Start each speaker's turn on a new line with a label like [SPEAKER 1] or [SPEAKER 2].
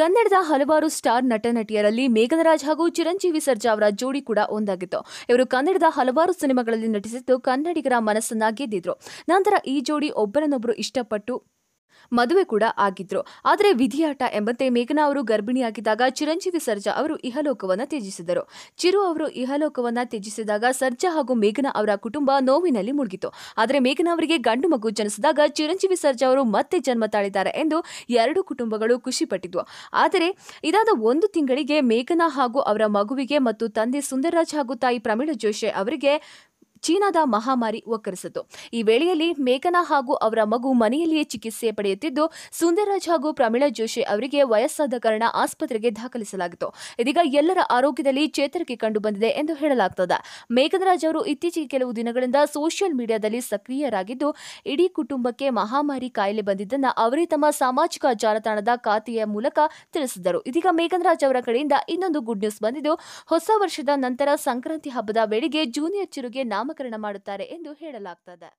[SPEAKER 1] ಕನ್ನಡದ ಹಲವಾರು ಸ್ಟಾರ್ ನಟ ನಟಿಯರಲ್ಲಿ ಮೇಘನರಾಜ್ ಹಾಗೂ ಚಿರಂಜೀವಿ ಸರ್ಜಾ ಅವರ ಜೋಡಿ ಕೂಡ ಒಂದಾಗಿತ್ತು ಇವರು ಕನ್ನಡದ ಹಲವಾರು ಸಿನಿಮಾಗಳಲ್ಲಿ ನಟಿಸಿದ್ದು ಕನ್ನಡಿಗರ ಮನಸ್ಸನ್ನ ಗೆದ್ದಿದ್ರು ನಂತರ ಈ ಜೋಡಿ ಒಬ್ಬರನ್ನೊಬ್ಬರು ಇಷ್ಟಪಟ್ಟು ಮದುವೆ ಕೂಡ ಆಗಿದ್ರು ಆದರೆ ವಿಧಿಯಾಟ ಎಂಬಂತೆ ಮೇಘನಾ ಅವರು ಗರ್ಭಿಣಿಯಾಗಿದ್ದಾಗ ಚಿರಂಜೀವಿ ಸರ್ಜಾ ಅವರು ಇಹಲೋಕವನ್ನು ತ್ಯಜಿಸಿದರು ಚಿರು ಅವರು ಇಹಲೋಕವನ್ನು ತ್ಯಜಿಸಿದಾಗ ಸರ್ಜಾ ಹಾಗೂ ಮೇಘನಾ ಅವರ ಕುಟುಂಬ ನೋವಿನಲ್ಲಿ ಮುಳುಗಿತು ಆದರೆ ಮೇಘನಾ ಅವರಿಗೆ ಗಂಡು ಮಗು ಜನಿಸಿದಾಗ ಚಿರಂಜೀವಿ ಸರ್ಜಾ ಅವರು ಮತ್ತೆ ಜನ್ಮ ತಾಳಿದ್ದಾರೆ ಎಂದು ಎರಡು ಕುಟುಂಬಗಳು ಖುಷಿಪಟ್ಟಿದ್ವು ಆದರೆ ಇದಾದ ಒಂದು ತಿಂಗಳಿಗೆ ಮೇಘನಾ ಹಾಗೂ ಅವರ ಮಗುವಿಗೆ ಮತ್ತು ತಂದೆ ಸುಂದರರಾಜ್ ಹಾಗೂ ತಾಯಿ ಪ್ರಮೀಳಾ ಜೋಶಿ ಅವರಿಗೆ ಚೀನಾದ ಮಹಾಮಾರಿ ಒಕ್ಕರಿಸಿತು ಈ ವೇಳೆಯಲ್ಲಿ ಮೇಘನಾ ಹಾಗೂ ಅವರ ಮಗು ಮನೆಯಲ್ಲಿಯೇ ಚಿಕಿತ್ಸೆ ಪಡೆಯುತ್ತಿದ್ದು ಸುಂದರರಾಜ್ ಹಾಗೂ ಪ್ರಮೀಳಾ ಜೋಶಿ ಅವರಿಗೆ ವಯಸ್ಸಾದ ಕಾರಣ ಆಸ್ಪತ್ರೆಗೆ ದಾಖಲಿಸಲಾಗಿತ್ತು ಇದೀಗ ಎಲ್ಲರ ಆರೋಗ್ಯದಲ್ಲಿ ಚೇತರಿಕೆ ಕಂಡುಬಂದಿದೆ ಎಂದು ಹೇಳಲಾಗುತ್ತದೆ ಮೇಘನರಾಜ್ ಅವರು ಇತ್ತೀಚೆಗೆ ಕೆಲವು ದಿನಗಳಿಂದ ಸೋಷಿಯಲ್ ಮೀಡಿಯಾದಲ್ಲಿ ಸಕ್ರಿಯರಾಗಿದ್ದು ಇಡೀ ಕುಟುಂಬಕ್ಕೆ ಮಹಾಮಾರಿ ಕಾಯಿಲೆ ಬಂದಿದ್ದನ್ನು ಅವರೇ ತಮ್ಮ ಸಾಮಾಜಿಕ ಜಾಲತಾಣದ ಖಾತೆಯ ಮೂಲಕ ತಿಳಿಸಿದರು ಇದೀಗ ಮೇಘನರಾಜ್ ಅವರ ಕಡೆಯಿಂದ ಇನ್ನೊಂದು ಗುಡ್ ನ್ಯೂಸ್ ಬಂದಿದ್ದು ಹೊಸ ವರ್ಷದ ನಂತರ ಸಂಕ್ರಾಂತಿ ಹಬ್ಬದ ವೇಳೆಗೆ ಜೂನಿಯರ್ ಚಿರುಗೆ ನಾಮ ನಾಮಕರಣ ಮಾಡುತ್ತಾರೆ ಎಂದು ಹೇಳಲಾಗ್ತದೆ